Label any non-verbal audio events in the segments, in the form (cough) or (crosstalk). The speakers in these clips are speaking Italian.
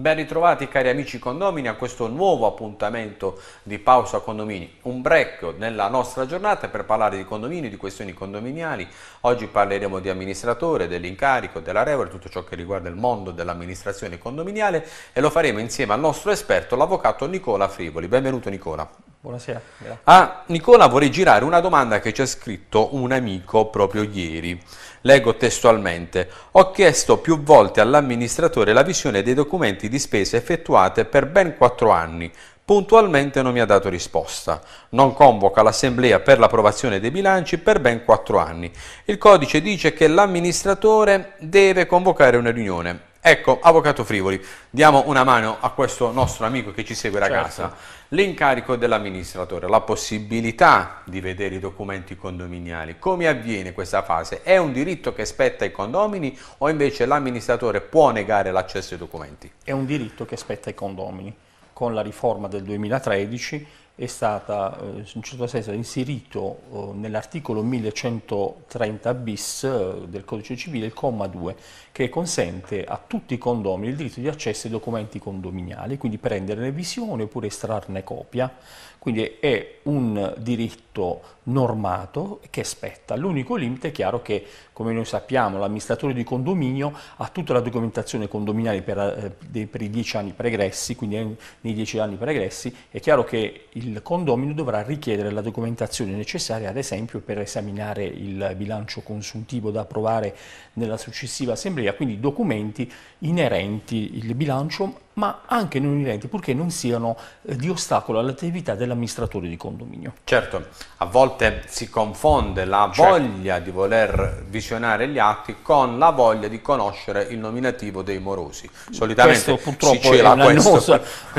Ben ritrovati cari amici condomini a questo nuovo appuntamento di Pausa Condomini, un break nella nostra giornata per parlare di condomini, di questioni condominiali. Oggi parleremo di amministratore, dell'incarico, della revola, tutto ciò che riguarda il mondo dell'amministrazione condominiale e lo faremo insieme al nostro esperto, l'avvocato Nicola Frivoli. Benvenuto Nicola. Buonasera. Grazie. Ah, Nicola vorrei girare una domanda che ci ha scritto un amico proprio ieri. Leggo testualmente. Ho chiesto più volte all'amministratore la visione dei documenti di spese effettuate per ben quattro anni. Puntualmente non mi ha dato risposta. Non convoca l'assemblea per l'approvazione dei bilanci per ben quattro anni. Il codice dice che l'amministratore deve convocare una riunione Ecco, Avvocato Frivoli, diamo una mano a questo nostro amico che ci segue da certo. casa. L'incarico dell'amministratore, la possibilità di vedere i documenti condominiali, come avviene questa fase? È un diritto che spetta ai condomini o invece l'amministratore può negare l'accesso ai documenti? È un diritto che spetta ai condomini. Con la riforma del 2013 è stata eh, in certo senso inserito eh, nell'articolo 1130 bis eh, del codice civile il comma 2 che consente a tutti i condomini il diritto di accesso ai documenti condominiali, quindi prenderne visione oppure estrarne copia, quindi è un diritto normato che spetta. L'unico limite è chiaro che come noi sappiamo l'amministratore di condominio ha tutta la documentazione condominiale per, eh, per i dieci anni pregressi, quindi eh, nei dieci anni pregressi, è chiaro che il condomino dovrà richiedere la documentazione necessaria ad esempio per esaminare il bilancio consuntivo da approvare nella successiva assemblea, quindi documenti inerenti il bilancio ma anche non inerenti, purché non siano eh, di ostacolo all'attività dell'amministratore di condominio. Certo, a volte si confonde la certo. voglia di voler visionare gli atti con la voglia di conoscere il nominativo dei morosi. Solitamente questo purtroppo è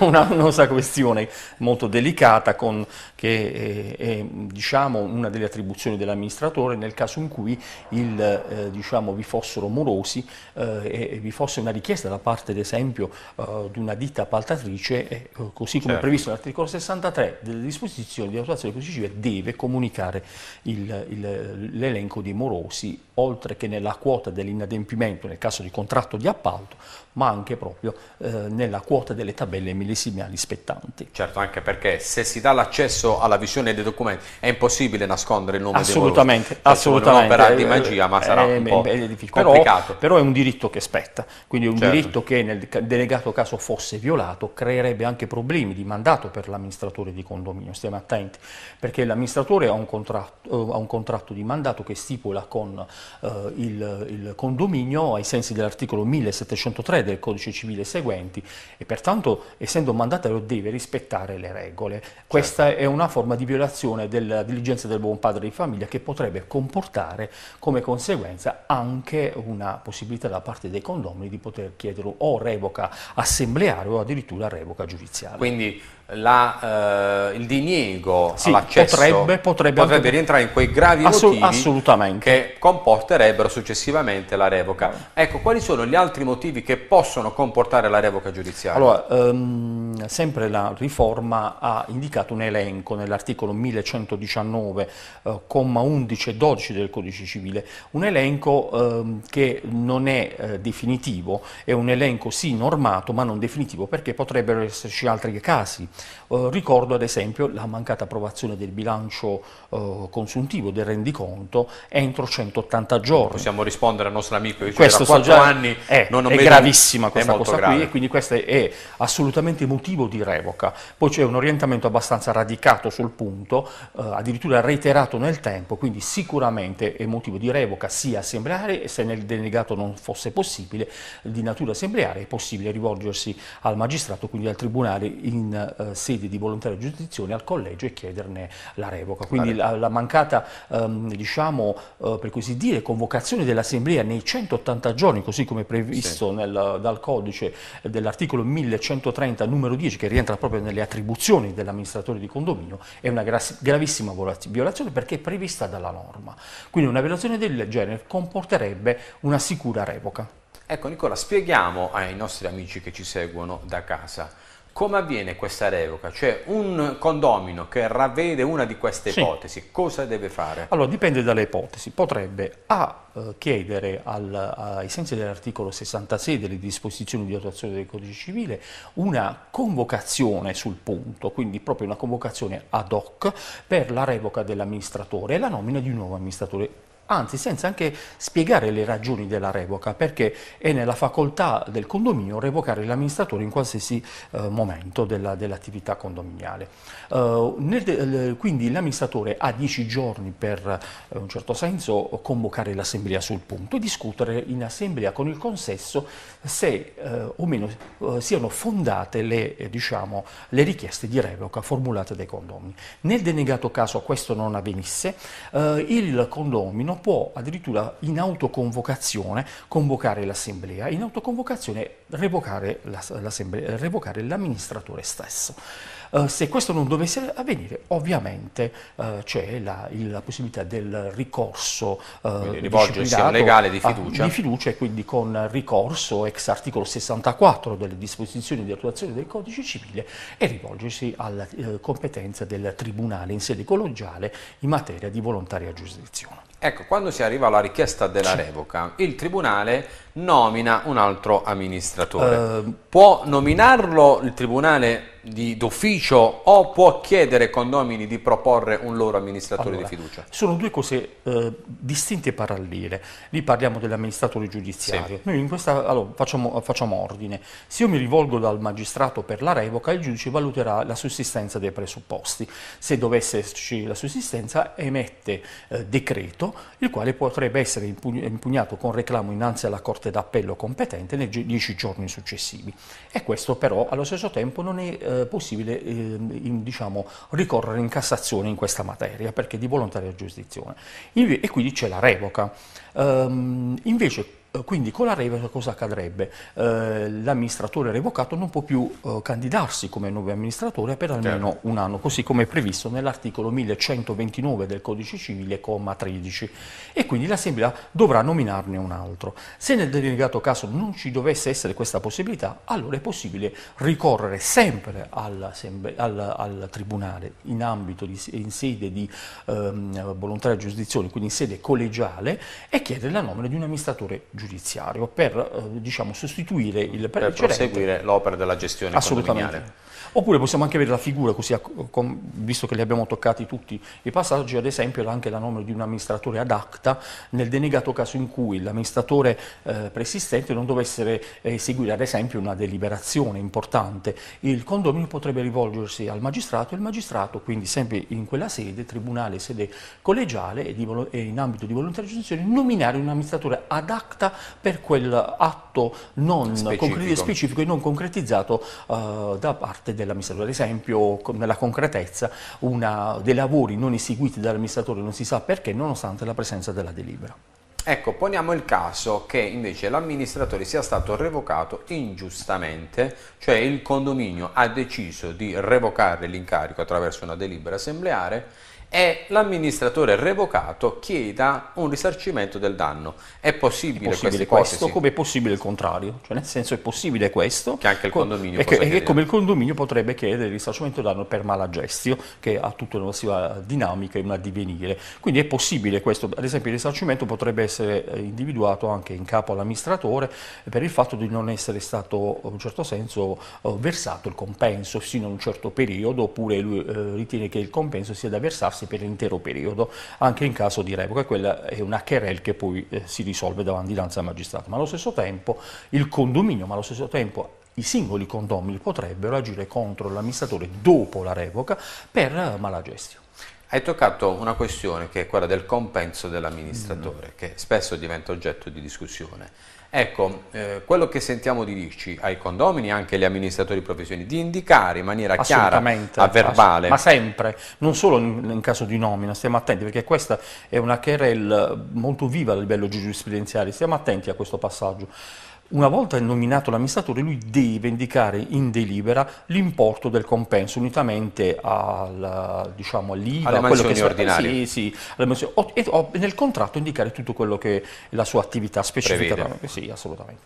un'annosa una questione molto delicata con, che è, eh, è diciamo, una delle attribuzioni dell'amministratore nel caso in cui il, eh, diciamo, vi fossero morosi eh, e vi fosse una richiesta da parte ad esempio eh, di una ditta appaltatrice, eh, così come certo. previsto nell'articolo 63 delle disposizioni di attuazione del codice civile, deve comunicare l'elenco dei morosi oltre che nella quota dell'inadempimento nel caso di contratto di appalto, ma anche proprio eh, nella quota delle tabelle millesimali spettanti. Certo, anche perché se si dà l'accesso alla visione dei documenti è impossibile nascondere il nome assolutamente, dei assolutamente, è un'opera di magia, ma eh, sarà eh, un po' è complicato. Però, però, è un diritto che spetta, quindi è un certo. diritto che nel delegato caso fosse violato creerebbe anche problemi di mandato per l'amministratore di condominio, stiamo attenti, perché l'amministratore ha, eh, ha un contratto di mandato che stipula con eh, il, il, condominio ai sensi dell'articolo 1703 del codice civile seguenti e pertanto essendo mandatario deve rispettare le regole. Certo. Questa certo. è una forma di violazione della diligenza del buon padre di famiglia che potrebbe comportare come conseguenza anche una possibilità da parte dei condomini di poter chiedere o revoca assembleare o addirittura revoca giudiziaria. Quindi la, eh, il diniego sì, all'accesso potrebbe, potrebbe, potrebbe rientrare in quei gravi assolut motivi che comporterebbero successivamente la revoca. Ecco, quali sono gli altri motivi che possono comportare la revoca giudiziaria? Allora, ehm, sempre la riforma ha indicato un elenco nell'articolo 1119, eh, comma 11 e 12 del Codice Civile, un elenco ehm, che non è eh, definitivo, è un elenco sì normato ma non definitivo perché potrebbero esserci altri casi. Eh, ricordo ad esempio la mancata approvazione del bilancio eh, consuntivo, del rendiconto, entro 180 giorni. Possiamo rispondere al nostro amico che questo da 4 anni è, non è gravissima questa cosa grave. qui e quindi questo è, è assolutamente motivo di revoca. Poi c'è un orientamento abbastanza radicato sul punto, eh, addirittura reiterato nel tempo, quindi sicuramente è motivo di revoca sia assembleare e se nel delegato non fosse possibile di natura assembleare è possibile rivolgersi al magistrato, quindi al tribunale in eh, sede di volontaria giurisdizione al collegio e chiederne la revoca. Quindi la, la mancata, ehm, diciamo, eh, per così dire, convocazione dell'Assemblea nei 180 giorni, così come previsto sì. nel, dal codice dell'articolo 1130 numero 10, che rientra proprio nelle attribuzioni dell'amministratore di condominio, è una gra gravissima violazione perché è prevista dalla norma. Quindi una violazione del genere comporterebbe una sicura revoca. Ecco Nicola, spieghiamo ai nostri amici che ci seguono da casa come avviene questa revoca? Cioè un condomino che ravvede una di queste sì. ipotesi, cosa deve fare? Allora dipende dalle ipotesi, potrebbe A eh, chiedere al, ai sensi dell'articolo 66 delle disposizioni di attuazione del codice civile una convocazione sul punto, quindi proprio una convocazione ad hoc per la revoca dell'amministratore e la nomina di un nuovo amministratore anzi senza anche spiegare le ragioni della revoca, perché è nella facoltà del condominio revocare l'amministratore in qualsiasi eh, momento dell'attività condominiale. Uh, nel, quindi l'amministratore ha dieci giorni per, in eh, un certo senso, convocare l'assemblea sul punto e discutere in assemblea con il consesso se eh, o meno eh, siano fondate le, eh, diciamo, le, richieste di revoca formulate dai condomini. Nel denegato caso questo non avvenisse, eh, il condomino può addirittura in autoconvocazione convocare l'assemblea, in autoconvocazione revocare l'amministratore stesso. Eh, se questo non dovesse avvenire, ovviamente eh, c'è la, la, possibilità del ricorso eh, rivolgersi a legale di fiducia. A, ah, di fiducia e quindi con ricorso ex articolo 64 delle disposizioni di attuazione del codice civile e rivolgersi alla eh, competenza del tribunale in sede collegiale in materia di volontaria giurisdizione. Ecco, quando si arriva alla richiesta della revoca, il tribunale nomina un altro amministratore. Uh, Può nominarlo il tribunale d'ufficio o può chiedere condomini di proporre un loro amministratore allora, di fiducia? Sono due cose eh, distinte e parallele. Lì parliamo dell'amministratore giudiziario. Sì. Noi in questa, allora, facciamo, facciamo, ordine. Se io mi rivolgo dal magistrato per la revoca, il giudice valuterà la sussistenza dei presupposti. Se dovesse esserci la sussistenza, emette eh, decreto, il quale potrebbe essere impugnato con reclamo innanzi alla Corte d'Appello competente nei dieci giorni successivi. E questo però allo stesso tempo non è eh, eh, possibile eh, in, diciamo, ricorrere in Cassazione in questa materia, perché di volontaria giurisdizione. Inve e quindi c'è la revoca. Um, invece eh, quindi con la revoca cosa accadrebbe? Eh, L'amministratore revocato non può più eh, candidarsi come nuovo amministratore per almeno certo. un anno, così come è previsto nell'articolo 1129 del Codice Civile, comma 13, e quindi l'Assemblea dovrà nominarne un altro. Se nel delegato caso non ci dovesse essere questa possibilità, allora è possibile ricorrere sempre al, al, al Tribunale in ambito di, in sede di ehm, volontaria giurisdizione, quindi in sede collegiale, e chiedere la nomina di un amministratore giudiziario per eh, diciamo, sostituire il per, per proseguire l'opera della gestione assolutamente. Oppure possiamo anche avere la figura, così, visto che li abbiamo toccati tutti i passaggi, ad esempio anche la nomina di un amministratore ad acta nel denegato caso in cui l'amministratore eh, preesistente non dovesse eh, eseguire ad esempio una deliberazione importante. Il condominio potrebbe rivolgersi al magistrato e il magistrato quindi sempre in quella sede, tribunale, sede collegiale e, di, e in ambito di volontaria giurisdizione nominare un amministratore ad acta per quell'atto non specifico. Concre specifico e non concretizzato eh, da parte del dell'amministratore. Ad esempio, nella concretezza, una, dei lavori non eseguiti dall'amministratore non si sa perché, nonostante la presenza della delibera. Ecco, poniamo il caso che invece l'amministratore sia stato revocato ingiustamente, cioè il condominio ha deciso di revocare l'incarico attraverso una delibera assembleare e l'amministratore revocato chieda un risarcimento del danno. È possibile, è possibile questo come è possibile il contrario, cioè nel senso è possibile questo che anche il condominio co e come il condominio potrebbe chiedere il risarcimento del danno per malagestio che ha tutta una sua dinamica e un addivenire. Quindi è possibile questo, ad esempio il risarcimento potrebbe essere eh, individuato anche in capo all'amministratore per il fatto di non essere stato in un certo senso eh, versato il compenso sino a un certo periodo oppure lui eh, ritiene che il compenso sia da versarsi rimandarsi per l'intero periodo, anche in caso di revoca, quella è una querel che poi eh, si risolve davanti al magistrato, ma allo stesso tempo il condominio, ma allo stesso tempo i singoli condomini potrebbero agire contro l'amministratore dopo la revoca per eh, malagestio. Hai toccato una questione che è quella del compenso dell'amministratore, mm. che spesso diventa oggetto di discussione. Ecco, eh, quello che sentiamo di dirci ai condomini, anche agli amministratori professioni, di indicare in maniera chiara, a verbale. Ma sempre, non solo in, in, caso di nomina, stiamo attenti perché questa è una querel molto viva a livello giurisprudenziale, stiamo attenti a questo passaggio. Una volta nominato l'amministratore, lui deve indicare in delibera l'importo del compenso, unitamente al, diciamo, all'IVA, alle quello che ordinarie. Sì, sì, o, e, o, nel contratto indicare tutto quello che è la sua attività specifica. Prevede. Sì, assolutamente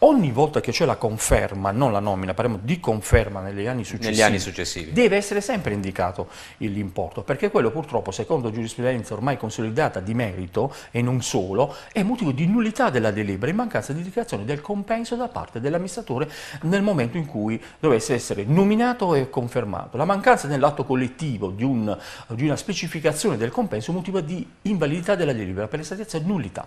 ogni volta che c'è la conferma, non la nomina, parliamo di conferma negli anni successivi, negli anni successivi. deve essere sempre indicato l'importo, perché quello purtroppo, secondo giurisprudenza ormai consolidata di merito e non solo, è motivo di nullità della delibera in mancanza di indicazione del compenso da parte dell'amministratore nel momento in cui dovesse essere nominato e confermato. La mancanza nell'atto collettivo di, un, di, una specificazione del compenso è motivo di invalidità della delibera per l'estatezza e nullità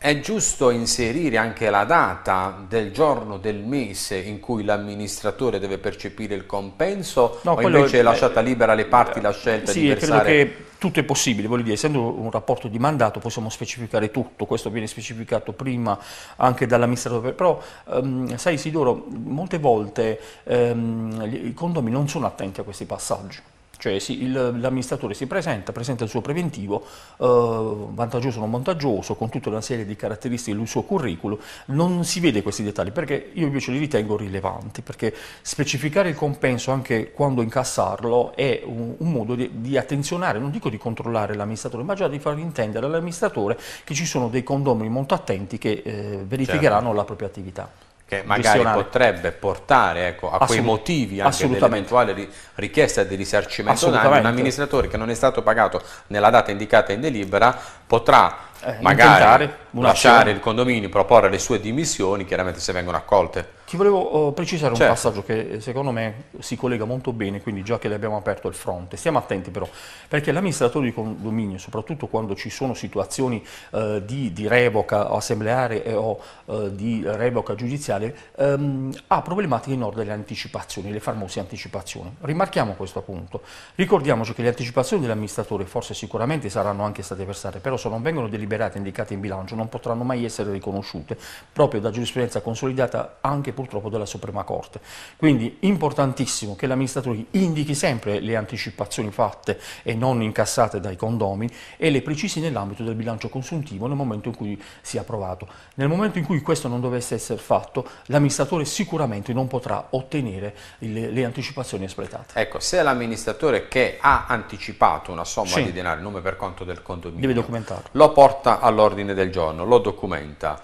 è giusto inserire anche la data del giorno, del mese in cui l'amministratore deve percepire il compenso no, o invece è lasciata libera alle parti la scelta sì, di versare? Credo che tutto è possibile, voglio dire, essendo un rapporto di mandato possiamo specificare tutto, questo viene specificato prima anche dall'amministratore, però um, sai Sidoro, molte volte um, i condomini non sono attenti a questi passaggi. Cioè l'amministratore si presenta, presenta il suo preventivo, eh, vantaggioso o non vantaggioso, con tutta una serie di caratteristiche del suo curriculum, non si vede questi dettagli perché io invece li ritengo rilevanti, perché specificare il compenso anche quando incassarlo è un, un modo di, di, attenzionare, non dico di controllare l'amministratore, ma già di far intendere all'amministratore che ci sono dei condomini molto attenti che eh, verificheranno certo. la propria attività che magari potrebbe portare ecco, a quei motivi anche dell'eventuale richiesta di risarcimento danni, un amministratore che non è stato pagato nella data indicata in delibera potrà eh, magari lasciare il condominio, proporre le sue dimissioni, chiaramente se vengono accolte. Ti volevo eh, precisare certo. un passaggio che eh, secondo me si collega molto bene, quindi già che le abbiamo aperto il fronte, stiamo attenti però, perché l'amministratore di condominio, soprattutto quando ci sono situazioni eh, di, di, revoca assembleare o eh, di revoca giudiziale, ehm, ha problematiche in ordine alle anticipazioni, le famose anticipazioni. Rimarchiamo questo punto. Ricordiamoci che le anticipazioni dell'amministratore forse sicuramente saranno anche state versate, però se non vengono deliberate e indicate in bilancio non potranno mai essere riconosciute, proprio da giurisprudenza consolidata anche purtroppo della Suprema Corte. Quindi importantissimo che l'amministratore indichi sempre le anticipazioni fatte e non incassate dai condomini e le precisi nell'ambito del bilancio consuntivo nel momento in cui sia approvato. Nel momento in cui questo non dovesse essere fatto, l'amministratore sicuramente non potrà ottenere le, le anticipazioni espletate. Ecco, se l'amministratore che ha anticipato una somma sì. di denaro, nome per conto del condominio, lo porta all'ordine del giorno, lo documenta,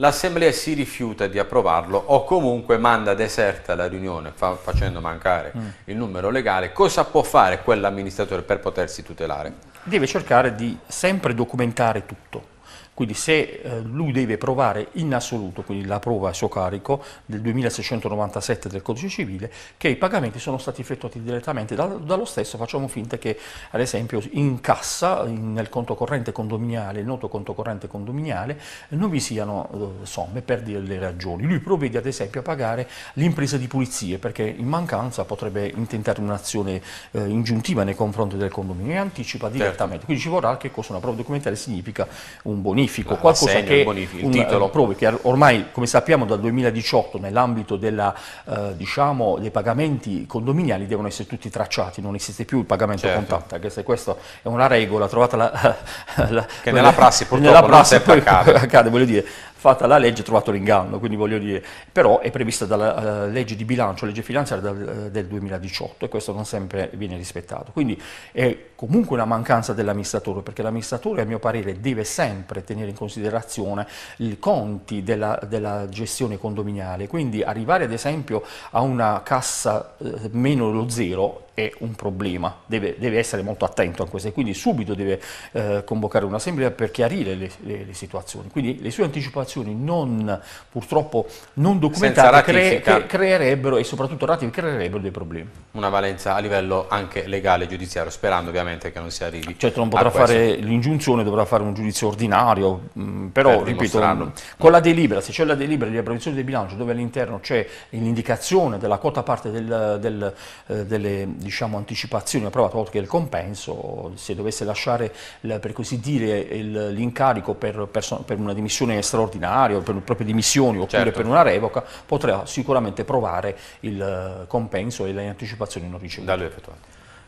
l'Assemblea si rifiuta di approvarlo o comunque manda deserta la riunione fa facendo mancare mm. il numero legale, cosa può fare quell'amministratore per potersi tutelare? Deve cercare di sempre documentare tutto quindi se eh, lui deve provare in assoluto, quindi la prova a suo carico del 2697 del codice civile, che i pagamenti sono stati effettuati direttamente dal, dallo stesso, facciamo finta che ad esempio in cassa, in, nel conto corrente condominiale, noto conto corrente condominiale, non vi siano eh, somme per dire le ragioni. Lui provvede ad esempio a pagare l'impresa di pulizie perché in mancanza potrebbe intentare un'azione eh, ingiuntiva nei confronti del condominio e anticipa certo. direttamente. Certo. Quindi ci vorrà che cosa una prova documentare significa un buon bonifico, la ah, qualcosa segno, che bonifico, un, eh, titolo. Certo. provi, che ormai come sappiamo dal 2018 nell'ambito della, eh, diciamo, dei pagamenti condominiali devono essere tutti tracciati, non esiste più il pagamento certo. contatto, anche se questa è una regola trovata la, (laughs) la, che nella prassi purtroppo nella prassi, non è poi, (laughs) accade. voglio dire, fatta la legge, trovato l'inganno, quindi voglio dire, però è prevista dalla uh, legge di bilancio, legge finanziaria eh, del, del, 2018 e questo non sempre viene rispettato. Quindi è comunque una mancanza dell'amministratore, perché l'amministratore a mio parere deve sempre tenere in considerazione i conti della, della gestione condominiale, quindi arrivare ad esempio a una cassa eh, meno lo zero è un problema, deve, deve, essere molto attento a questo e quindi subito deve eh, convocare un'assemblea per chiarire le, le, le, situazioni. Quindi le sue anticipazioni non, purtroppo non documentate cre, cre, creerebbero e soprattutto ratifiche creerebbero dei problemi. Una valenza a livello anche legale e giudiziario, sperando ovviamente che non si arrivi. Certo non potrà fare l'ingiunzione, dovrà fare un giudizio ordinario, mh, mm, però per eh, ripeto, mh, mm, con la delibera, se c'è la delibera di approvazione del bilancio dove all'interno c'è l'indicazione della quota parte del, del, eh, delle diciamo, diciamo, anticipazioni a prova tolta del compenso, se dovesse lasciare per così dire l'incarico per, per, una dimissione straordinaria, per le proprie dimissioni oppure certo. per una revoca, potrà sicuramente provare il compenso e le anticipazioni non ricevute.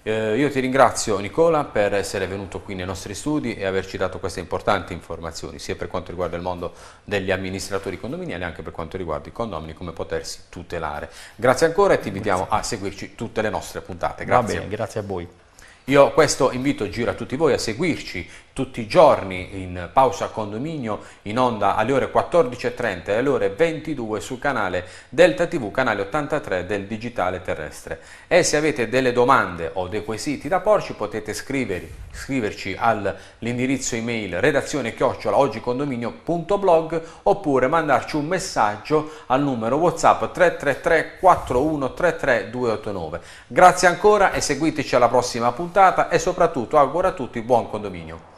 Eh, io ti ringrazio Nicola per essere venuto qui nei nostri studi e averci dato queste importanti informazioni sia per quanto riguarda il mondo degli amministratori condominiali anche per quanto riguarda i condomini come potersi tutelare. Grazie ancora e ti invitiamo grazie. a seguirci tutte le nostre puntate. Grazie. Va Bene, grazie a voi. Io questo invito giro a tutti voi a seguirci tutti i giorni in pausa condominio in onda alle ore 14.30 e alle ore 22 sul canale Delta TV, canale 83 del Digitale Terrestre. E se avete delle domande o dei quesiti da porci potete scriveri, scriverci all'indirizzo email redazione chiocciola oggicondominio.blog oppure mandarci un messaggio al numero WhatsApp 333 4133 289. Grazie ancora e seguiteci alla prossima puntata e soprattutto auguro a tutti buon condominio.